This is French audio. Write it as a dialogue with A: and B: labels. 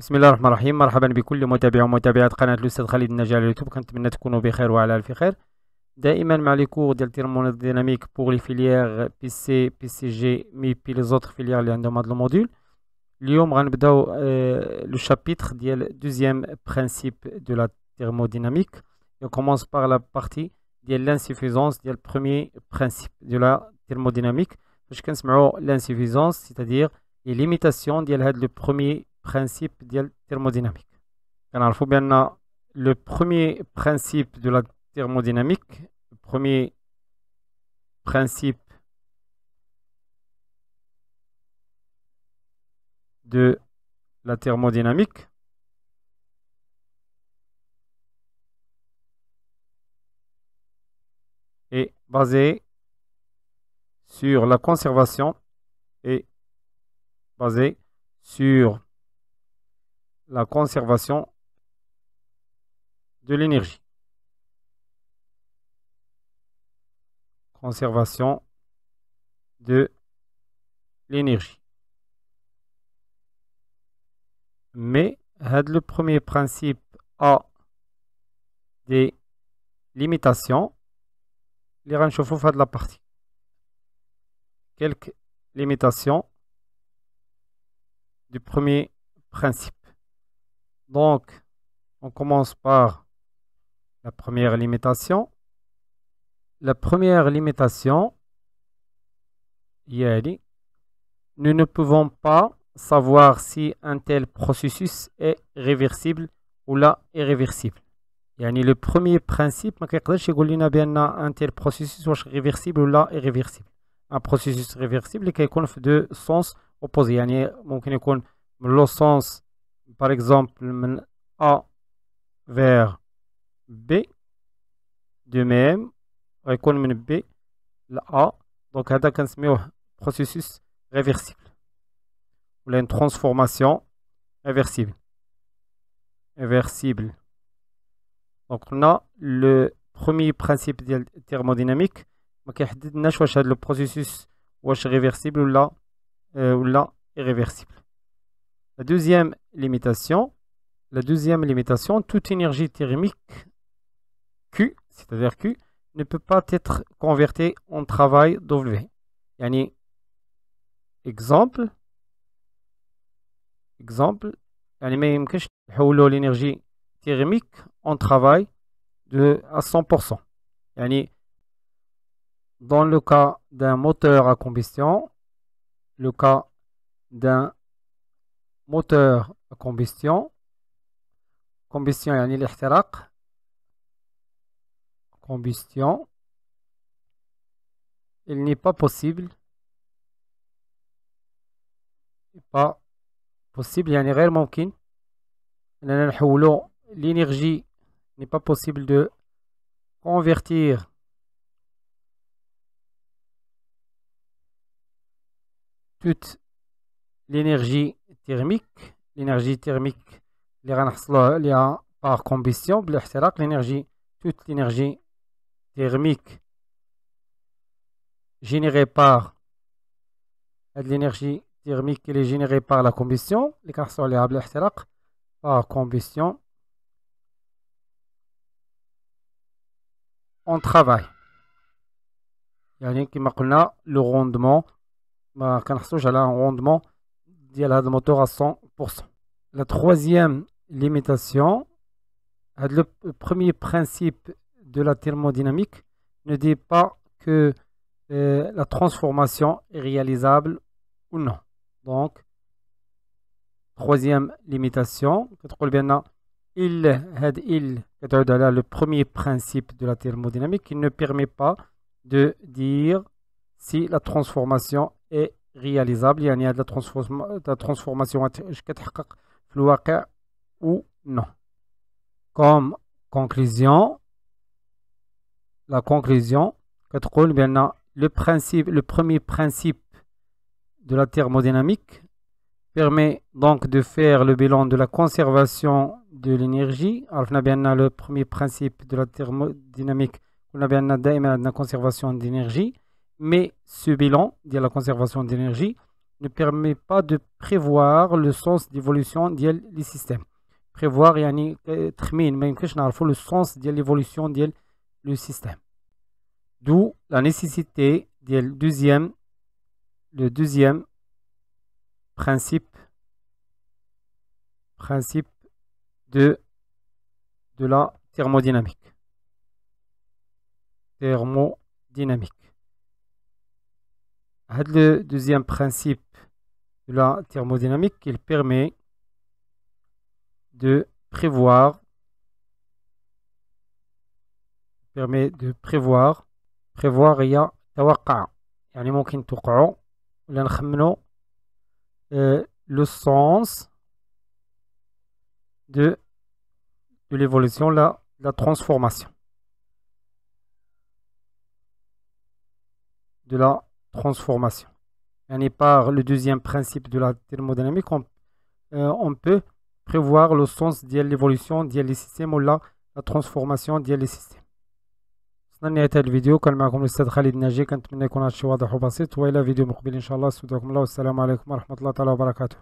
A: بسم الله الرحمن الرحيم مرحبا بكل متابع ومتابعات قناة الأستاذ خالد على اليوتيوب كنتمنى تكونوا بخير وعلى ألف خير دائما مع لي كور ديال الترموديناميك بوغ لي فيليير بي سي بي سي جي مي بي لي زوطخ فيليير اللي عندهم هاد الموديول اليوم غنبداو آه لو شابيتر ديال دوزيام برينسيپ دو لا thermodynamique on commence لا la ديال لانسيفيزونس ديال du premier دو لا la thermodynamique. Je لانسيفيزونس سيتادير لي dire ديال هاد لو le thermodynamique. ديال la thermodynamique. bien le premier principe de la thermodynamique, le premier principe de la thermodynamique, est basé sur la conservation et basé sur la conservation de l'énergie. Conservation de l'énergie. Mais le premier principe a des limitations. Les de la partie. Quelques limitations du premier principe. Donc, on commence par la première limitation. La première limitation, dit, nous ne pouvons pas savoir si un tel processus est réversible ou là irréversible. Yani le premier principe, un tel processus soit réversible ou là irréversible. Un processus réversible qui a deux sens opposés. Yani, le sens par exemple, A vers B, de même, on récoule B la A, donc là, ça consomme le processus réversible, ou une transformation réversible. Réversible. Donc, on a le premier principe thermodynamique, le processus est réversible ou là, euh, ou là réversible. La deuxième limitation, la deuxième limitation, toute énergie thermique Q, c'est-à-dire Q, ne peut pas être convertie en travail W. Yani, exemple, exemple, l'énergie thermique en travail de, à 100%. Yani, dans le cas d'un moteur à combustion, le cas d'un moteur à combustion combustion يعني الاحتراق combustion il n'est pas possible pas possible يعني a ممكن اننا نحولو l'énergie n'est pas possible de convertir toute l'énergie thermique l'énergie thermique les غنحصلوها par combustion l'énergie toute l'énergie thermique générée par l'énergie thermique qui est générée par la combustion les كنحصلو par combustion on travaille يعني كما قلنا le rendement ما كنحصلوش على un rendement la moteur à 100% La troisième limitation le premier principe de la thermodynamique ne dit pas que euh, la transformation est réalisable ou non donc troisième limitation il il le premier principe de la thermodynamique qui ne permet pas de dire si la transformation est réalisable يعني de la transformation كتحقق في ou non. Comme conclusion, la conclusion, le, principe, le premier principe de la thermodynamique permet donc de faire le bilan de la conservation de l'énergie. Le premier principe de la thermodynamique, on bien la conservation d'énergie mais ce bilan de la conservation d'énergie ne permet pas de prévoir le sens d'évolution du système. prévoir يعني il faut le sens de l'évolution du le système d'où la nécessité du deuxième le deuxième principe de de la thermodynamique thermodynamique le deuxième principe de la thermodynamique, il permet de prévoir permet de prévoir prévoir et توقع يعني ممكن توقعوا ولا le sens de l'évolution la transformation de la transformation. Et par le deuxième principe de la thermodynamique, on, euh, on peut prévoir le sens de l'évolution des systèmes ou la, la transformation des systèmes. وصلنا لنهاية الفيديو كان معكم الاستاذ خالد ناجي كنتمنى يكون هادشي واضح وبسيط وإلى فيديو مقبل ان شاء الله استودعكم الله والسلام عليكم ورحمه الله تعالى وبركاته